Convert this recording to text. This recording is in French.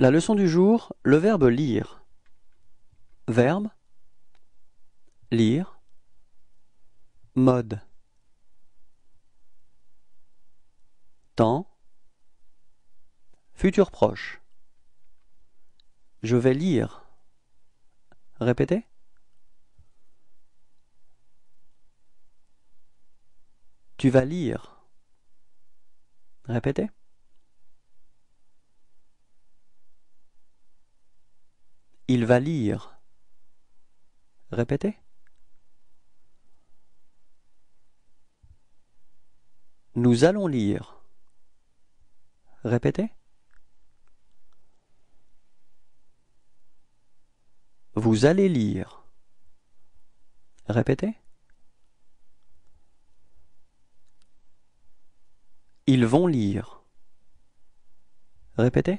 La leçon du jour, le verbe lire. Verbe lire mode temps futur proche Je vais lire. Répétez. Tu vas lire. Répétez. Il va lire. Répétez. Nous allons lire. Répétez. Vous allez lire. Répétez. Ils vont lire. Répétez.